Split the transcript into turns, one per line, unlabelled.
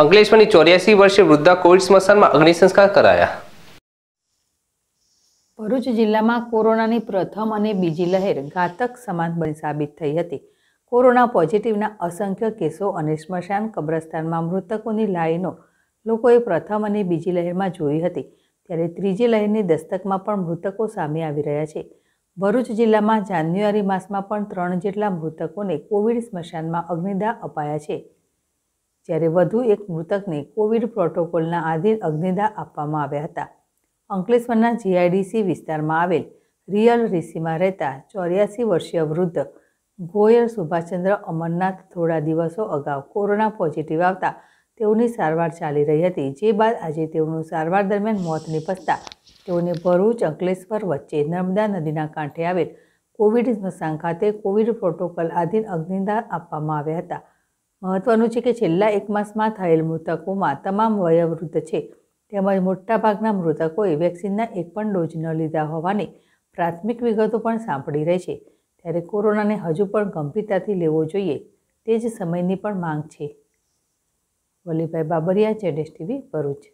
અંકલેશ્વરની ચોર્યાસી વર્ષે વૃદ્ધા કોવિડ સ્મશાનમાં અગ્નિસંસ્કાર કરાયા ભરૂચ જિલ્લામાં કોરોનાની પ્રથમ અને બીજી લહેર ઘાતક સમાન બની સાબિત થઈ હતી કોરોના પોઝિટિવના અસંખ્ય કેસો અને સ્મશાન કબ્રસ્તાનમાં મૃતકોની લાઈનો લોકોએ પ્રથમ અને બીજી લહેરમાં જોઈ હતી ત્યારે ત્રીજી લહેરની દસ્તકમાં પણ મૃતકો સામે આવી રહ્યા છે ભરૂચ જિલ્લામાં જાન્યુઆરી માસમાં પણ ત્રણ જેટલા મૃતકોને કોવિડ સ્મશાનમાં અગ્નિદાહ અપાયા છે જ્યારે વધુ એક મૃતકને કોવિડ પ્રોટોકોલના આધીન અગ્નિદા આપવામાં આવ્યા હતા અંકલેશ્વરના જીઆઈડીસી વિસ્તારમાં આવેલ રિયલ રીસીમાં રહેતા ચોર્યાસી વર્ષીય વૃદ્ધ ગોયર સુભાષચંદ્ર અમરનાથ થોડા દિવસો અગાઉ કોરોના પોઝિટિવ આવતા તેઓની સારવાર ચાલી રહી હતી જે બાદ આજે તેઓનું સારવાર દરમિયાન મોત નિપજતા તેઓને ભરૂચ અંકલેશ્વર વચ્ચે નર્મદા નદીના કાંઠે આવેલ કોવિડ સ્મશાન ખાતે કોવિડ પ્રોટોકોલ આધીન અગ્નિદાન આપવામાં આવ્યા હતા મહત્વનું છે કે છેલ્લા એક માસમાં થયેલ મૃતકોમાં તમામ વયોવૃદ્ધ છે તેમજ મોટાભાગના મૃતકોએ વેક્સિનના એક પણ ડોઝ ન લીધા હોવાની પ્રાથમિક વિગતો પણ સાંભળી રહી છે ત્યારે કોરોનાને હજુ પણ ગંભીરતાથી લેવો જોઈએ તે જ સમયની પણ માંગ છે વલીભાઈ બાબરિયા જેડેશ ટીવી ભરૂચ